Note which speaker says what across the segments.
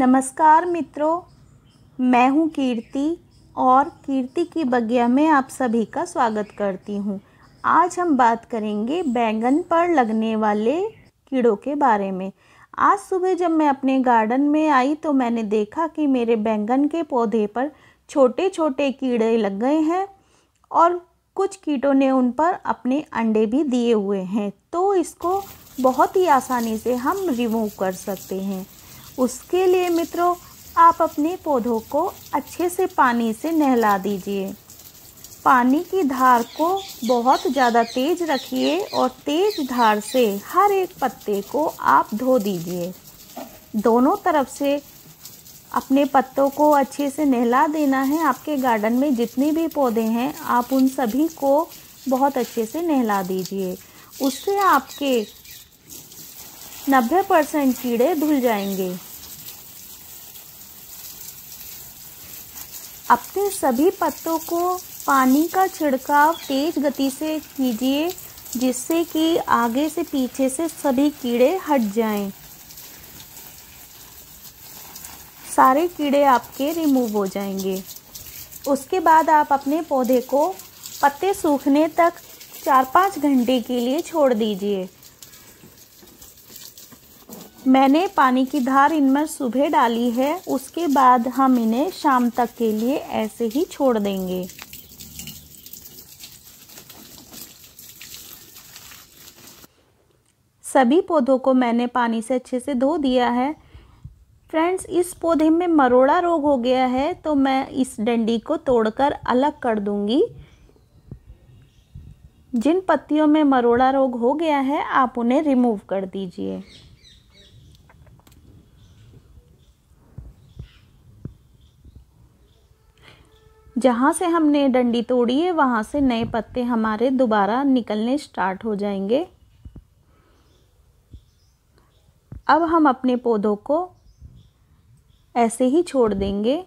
Speaker 1: नमस्कार मित्रों मैं हूं कीर्ति और कीर्ति की बगिया में आप सभी का स्वागत करती हूं। आज हम बात करेंगे बैंगन पर लगने वाले कीड़ों के बारे में आज सुबह जब मैं अपने गार्डन में आई तो मैंने देखा कि मेरे बैंगन के पौधे पर छोटे छोटे कीड़े लग गए हैं और कुछ कीटों ने उन पर अपने अंडे भी दिए हुए हैं तो इसको बहुत ही आसानी से हम रिमूव कर सकते हैं उसके लिए मित्रों आप अपने पौधों को अच्छे से पानी से नहला दीजिए पानी की धार को बहुत ज़्यादा तेज रखिए और तेज धार से हर एक पत्ते को आप धो दीजिए दोनों तरफ से अपने पत्तों को अच्छे से नहला देना है आपके गार्डन में जितने भी पौधे हैं आप उन सभी को बहुत अच्छे से नहला दीजिए उससे आपके नब्बे परसेंट कीड़े धुल जाएंगे अपने सभी पत्तों को पानी का छिड़काव तेज गति से कीजिए जिससे कि आगे से पीछे से सभी कीड़े हट जाएं। सारे कीड़े आपके रिमूव हो जाएंगे उसके बाद आप अपने पौधे को पत्ते सूखने तक चार पाँच घंटे के लिए छोड़ दीजिए मैंने पानी की धार इनमें सुबह डाली है उसके बाद हम इन्हें शाम तक के लिए ऐसे ही छोड़ देंगे सभी पौधों को मैंने पानी से अच्छे से धो दिया है फ्रेंड्स इस पौधे में मरोड़ा रोग हो गया है तो मैं इस डंडी को तोड़कर अलग कर दूंगी जिन पत्तियों में मरोड़ा रोग हो गया है आप उन्हें रिमूव कर दीजिए जहाँ से हमने डंडी तोड़ी है वहाँ से नए पत्ते हमारे दोबारा निकलने स्टार्ट हो जाएंगे अब हम अपने पौधों को ऐसे ही छोड़ देंगे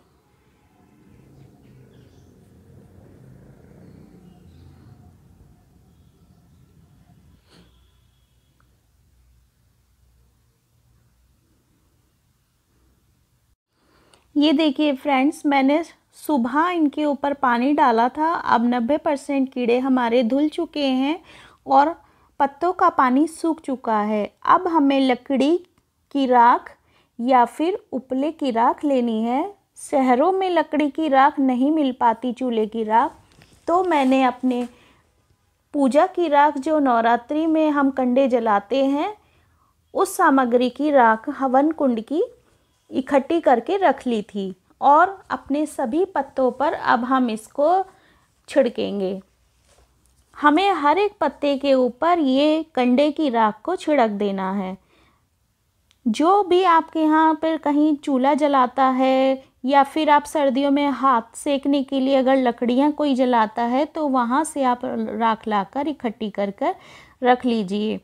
Speaker 1: ये देखिए फ्रेंड्स मैंने सुबह इनके ऊपर पानी डाला था अब 90 परसेंट कीड़े हमारे धुल चुके हैं और पत्तों का पानी सूख चुका है अब हमें लकड़ी की राख या फिर उपले की राख लेनी है शहरों में लकड़ी की राख नहीं मिल पाती चूल्हे की राख तो मैंने अपने पूजा की राख जो नवरात्रि में हम कंडे जलाते हैं उस सामग्री की राख हवन कुंड की इकट्ठी करके रख ली थी और अपने सभी पत्तों पर अब हम इसको छिड़केंगे हमें हर एक पत्ते के ऊपर ये कंडे की राख को छिड़क देना है जो भी आपके यहाँ पर कहीं चूल्हा जलाता है या फिर आप सर्दियों में हाथ सेकने के लिए अगर लकड़ियाँ कोई जलाता है तो वहाँ से आप राख ला कर इकट्ठी कर कर रख लीजिए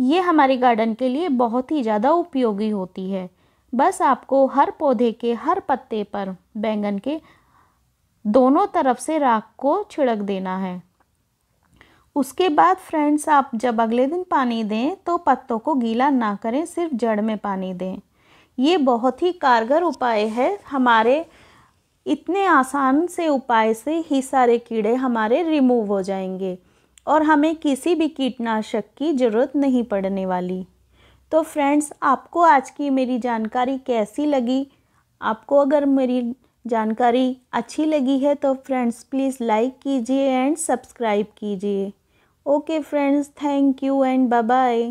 Speaker 1: ये हमारे गार्डन के लिए बहुत ही ज़्यादा उपयोगी होती है बस आपको हर पौधे के हर पत्ते पर बैंगन के दोनों तरफ से राख को छिड़क देना है उसके बाद फ्रेंड्स आप जब अगले दिन पानी दें तो पत्तों को गीला ना करें सिर्फ जड़ में पानी दें ये बहुत ही कारगर उपाय है हमारे इतने आसान से उपाय से ही सारे कीड़े हमारे रिमूव हो जाएंगे और हमें किसी भी कीटनाशक की ज़रूरत नहीं पड़ने वाली तो फ्रेंड्स आपको आज की मेरी जानकारी कैसी लगी आपको अगर मेरी जानकारी अच्छी लगी है तो फ्रेंड्स प्लीज़ लाइक कीजिए एंड सब्सक्राइब कीजिए okay friends thank you and bye bye